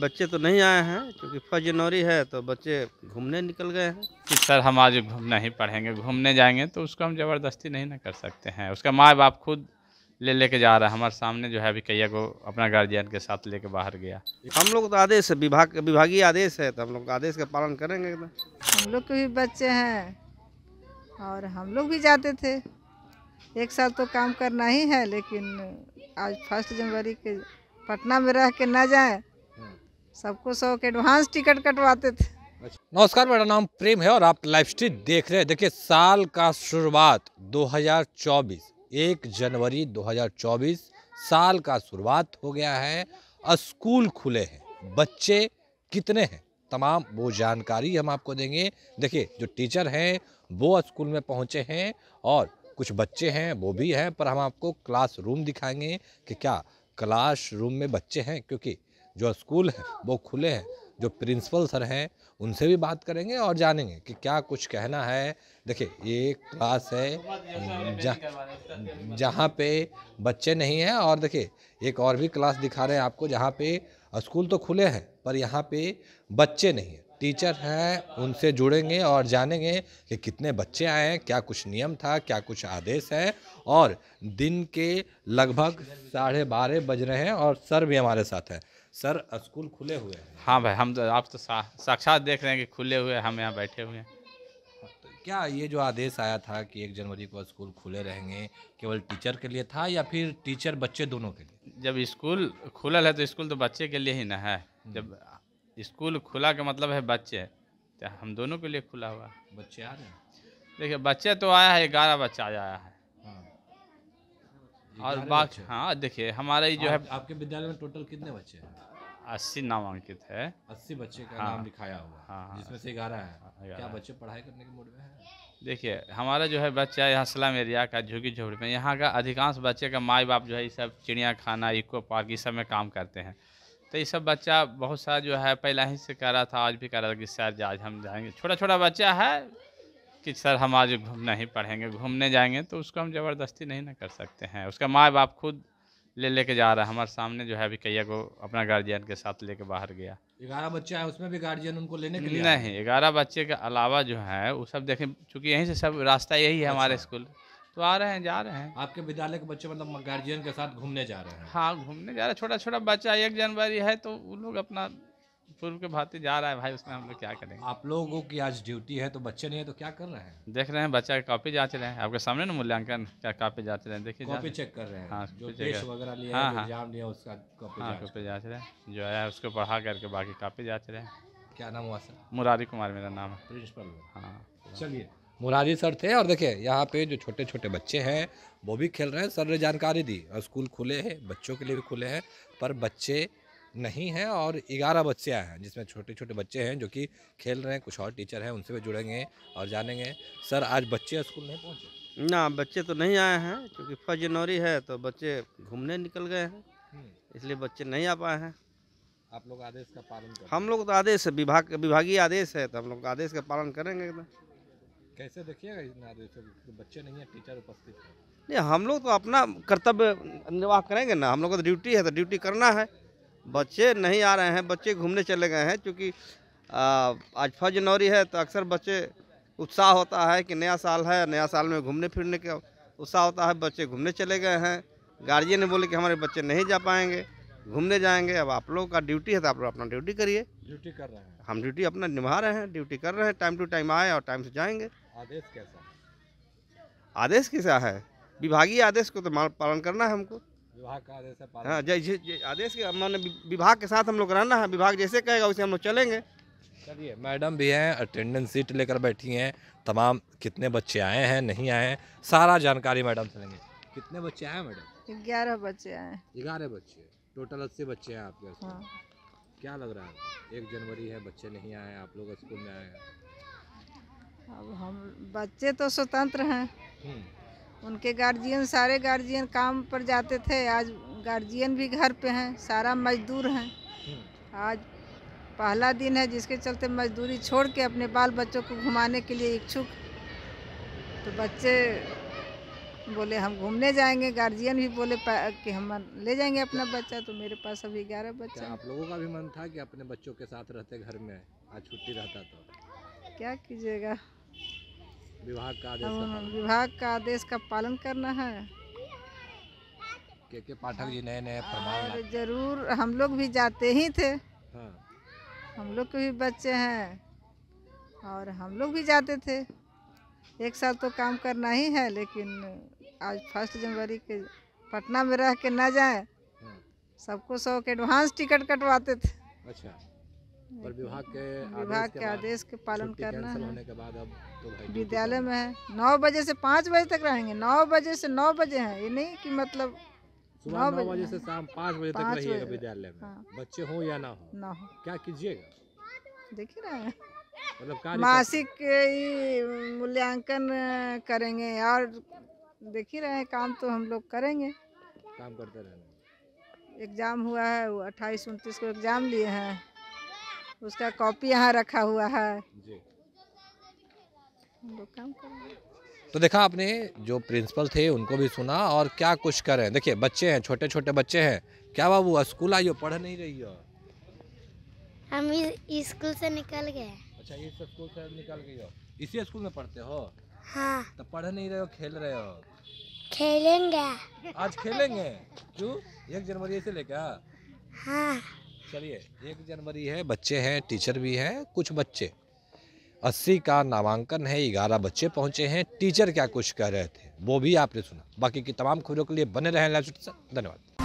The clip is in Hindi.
बच्चे तो नहीं आए हैं क्योंकि फर्स्ट जनवरी है तो बच्चे घूमने निकल गए हैं कि सर हम आज घूमना ही पढ़ेंगे घूमने जाएंगे तो उसको हम ज़बरदस्ती नहीं ना कर सकते हैं उसका माँ बाप खुद ले लेके जा रहा है हमारे सामने जो है अभी कैया को अपना गार्जियन के साथ लेके बाहर गया हम लोग तो आदेश है विभाग विभागीय आदेश है तो हम लोग आदेश का पालन करेंगे एकदम हम लोग के भी बच्चे हैं और हम लोग भी जाते थे एक साल तो काम करना ही है लेकिन आज फर्स्ट जनवरी के पटना में रह के ना जाए सबको सौ के एडवांस टिकट कटवाते थे नमस्कार मेरा नाम प्रेम है और आप लाइव स्ट्रीट देख रहे हैं देखिए साल का शुरुआत 2024 एक जनवरी 2024 साल का शुरुआत हो गया है स्कूल खुले हैं बच्चे कितने हैं तमाम वो जानकारी हम आपको देंगे देखिए जो टीचर हैं वो स्कूल में पहुंचे हैं और कुछ बच्चे हैं वो भी हैं पर हम आपको क्लासरूम दिखाएंगे कि क्या क्लासरूम में बच्चे हैं क्योंकि जो स्कूल है वो खुले हैं जो प्रिंसिपल सर हैं उनसे भी बात करेंगे और जानेंगे कि क्या कुछ कहना है देखिए ये क्लास है जहाँ जहाँ पे बच्चे नहीं हैं और देखिए एक और भी क्लास दिखा रहे हैं आपको जहाँ पे स्कूल तो खुले हैं पर यहाँ पे बच्चे नहीं हैं टीचर हैं उनसे जुड़ेंगे और जानेंगे कि कितने बच्चे आए हैं क्या कुछ नियम था क्या कुछ आदेश है और दिन के लगभग साढ़े बारह बज रहे हैं और सर भी हमारे साथ हैं सर स्कूल खुले हुए हैं हाँ भाई हम तो आप तो सा, साक्षात देख रहे हैं कि खुले हुए हम यहाँ बैठे हुए हैं तो क्या ये जो आदेश आया था कि एक जनवरी को स्कूल खुले रहेंगे केवल टीचर के लिए था या फिर टीचर बच्चे दोनों के लिए जब स्कूल खुला है तो स्कूल तो बच्चे के लिए ही ना है हम्म। जब स्कूल खुला का मतलब है बच्चे तो हम दोनों के लिए खुला हुआ बच्चे आ रहे हैं देखिए बच्चे तो आया है ग्यारह बच्चा आया है हाँ। और बात हाँ देखिए हमारे जो आप, है आपके विद्यालय में टोटल कितने बच्चे हैं अस्सी नामांकित है अस्सी बच्चे का हाँ, नाम लिखाया हुआ हाँ, हाँ जिसमें से ग्यारह है हाँ, क्या बच्चे पढ़ाई करने के मूड में है देखिए हमारा जो है बच्चा यहाँ सलाम एरिया का झुगी झोपड़ी में यहाँ का अधिकांश बच्चे का माए बाप जो है ये सब चिड़िया खाना इको पार्क इस सब में काम करते हैं तो ये सब बच्चा बहुत सारा जो है पहला ही से कह रहा था आज भी कह रहा था कि सर आज हम जाएंगे छोटा छोटा बच्चा है कि सर हम आज घूमना ही पढ़ेंगे घूमने जाएंगे तो उसको हम ज़बरदस्ती नहीं ना कर सकते हैं उसका माए बाप खुद ले लेके जा रहा है हमारे सामने जो है अभी कैया को अपना गार्जियन के साथ लेके बाहर गया ग्यारह बच्चे है उसमें भी गार्जियन उनको लेने के लिए नहीं ग्यारह बच्चे के अलावा जो है वो सब देखें चूँकि यहीं से सब रास्ता यही है हमारे अच्छा। स्कूल तो आ रहे हैं जा रहे हैं आपके विद्यालय के बच्चे मतलब गार्जियन के साथ घूमने जा रहे हैं हाँ घूमने जा रहे हैं छोटा छोटा बच्चा एक जनवरी है तो वो लोग अपना पूर्व के भांति जा रहा है भाई उसमें हम लोग क्या करेंगे आप लोगों की आज ड्यूटी है तो बच्चे नहीं है तो क्या कर रहे हैं देख रहे हैं बच्चा कॉपी जांच रहे हैं आपके सामने ना मूल्यांकन क्या कॉपी जांच रहे हैं देखिए कॉपी चेक कर रहे हैं हाँ, जो टेस्ट वगैरह लिया हाँ, हाँ। एग्जाम लिया उसका कॉपी जाँच रहे हैं जो है उसको पढ़ा करके बाकी कॉपी जाँच रहे हैं क्या नाम हुआ सर मुरारी कुमार मेरा नाम है प्रिंसिपल हाँ चलिए मुरारी सर थे और देखिये यहाँ पे जो छोटे छोटे बच्चे हैं वो भी खेल रहे हैं सर ने जानकारी दी और स्कूल खुले हैं बच्चों के लिए भी खुले हैं पर बच्चे नहीं है और ग्यारह बच्चे आए हैं जिसमें छोटे छोटे बच्चे हैं जो कि खेल रहे हैं कुछ और टीचर हैं उनसे भी जुड़ेंगे और जानेंगे सर आज बच्चे स्कूल नहीं पहुँचे ना बच्चे तो नहीं आए हैं क्योंकि फर्स्ट जनवरी है तो बच्चे घूमने निकल गए हैं हम्म। इसलिए बच्चे नहीं आ पाए हैं आप लोग आदेश का पालन करें हम लोग तो आदेश है विभाग विभागीय आदेश है तो हम लोग आदेश का पालन करेंगे एकदम कैसे देखिएगा इन आदेशों बच्चे नहीं है टीचर उपस्थित है नहीं हम लोग तो अपना कर्तव्य निर्वाह करेंगे ना हम लोग का तो ड्यूटी है तो ड्यूटी करना है बच्चे नहीं आ रहे हैं बच्चे घूमने चले गए हैं क्योंकि आज फर्स्ट जनवरी है तो अक्सर बच्चे उत्साह होता है कि नया साल है नया साल में घूमने फिरने का उत्साह होता है बच्चे घूमने चले गए हैं गार्जियन ने बोले कि हमारे बच्चे नहीं जा पाएंगे घूमने जाएंगे अब आप लोगों का ड्यूटी है तो आप लोग अपना ड्यूटी करिए ड्यूटी कर रहे हैं हम ड्यूटी अपना निभा रहे हैं ड्यूटी कर रहे हैं टाइम टू टाइम आए और टाइम से जाएंगे आदेश कैसा आदेश कैसा है विभागीय आदेश को तो पालन करना है हमको विभाग का आदेश है हाँ जैसे आदेश के हमने विभाग के साथ हम लोग रहना है विभाग जैसे कहेगा वैसे हम लोग चलेंगे चलिए मैडम भी हैं अटेंडेंस सीट लेकर बैठी हैं तमाम कितने बच्चे आए हैं नहीं आए हैं सारा जानकारी मैडम से लेंगे कितने बच्चे आए मैडम ग्यारह बच्चे आए ग्यारह बच्चे टोटल अस्सी बच्चे हैं आपके हाँ। क्या लग रहा है एक जनवरी है बच्चे नहीं आए आप लोग स्कूल में आए हैं अब हम बच्चे तो स्वतंत्र हैं हम्म। उनके गार्जियन सारे गार्जियन काम पर जाते थे आज गार्जियन भी घर पे हैं सारा मजदूर हैं आज पहला दिन है जिसके चलते मजदूरी छोड़ के अपने बाल बच्चों को घुमाने के लिए इच्छुक तो बच्चे बोले हम घूमने जाएंगे गार्जियन भी बोले कि हम ले जाएंगे अपना बच्चा तो मेरे पास अभी ग्यारह बच्चा आप लोगों का भी मन था कि अपने बच्चों के साथ रहते घर में आज छुट्टी रहता तो क्या कीजिएगा विभाग का आदेश का हाँ, विभाग का आदेश का पालन करना है के के पाठक जी नए नए जरूर हम लोग भी जाते ही थे हाँ। हम लोग के भी बच्चे हैं और हम लोग भी जाते थे एक साल तो काम करना ही है लेकिन आज फर्स्ट जनवरी के पटना में रह के ना जाए हाँ। सबको सौ के एडवांस टिकट कटवाते थे अच्छा पर विभाग के विभाग के आदेश के पालन करना है होने के बाद अब तो विद्यालय में है नौ बजे से पाँच बजे तक रहेंगे नौ बजे से नौ बजे हैं ये नहीं कि मतलब नौ बजे से शाम पाँच बजे तक रहिएगा विद्यालय में हाँ। बच्चे हो या ना हो ना हो क्या कीजिएगा देखिए ना मतलब मासिक मूल्यांकन करेंगे और देख ही रहे हैं काम तो हम लोग करेंगे काम करते रहेंगे एग्ज़ाम हुआ है वो अट्ठाईस उनतीस को एग्ज़ाम लिए हैं उसका कॉपी यहाँ रखा हुआ है तो देखा आपने जो प्रिंसिपल थे उनको भी सुना और क्या कुछ कर रहे हैं देखिए बच्चे हैं छोटे छोटे बच्चे हैं क्या बाबू स्कूल आई हो पढ़ नहीं रही हो हम स्कूल से निकल गए अच्छा इस स्कूल से निकल गई हो इसी स्कूल में पढ़ते हो हाँ तो पढ़ नहीं रहे हो खेल रहे हो खेलेंगे आज खेलेंगे क्यों एक जनवरी से लेकर हाँ, हाँ। चलिए एक जनवरी है बच्चे हैं टीचर भी हैं कुछ बच्चे अस्सी का नामांकन है ग्यारह बच्चे पहुंचे हैं टीचर क्या कुछ कह रहे थे वो भी आपने सुना बाकी की तमाम खबरों के लिए बने रहें धन्यवाद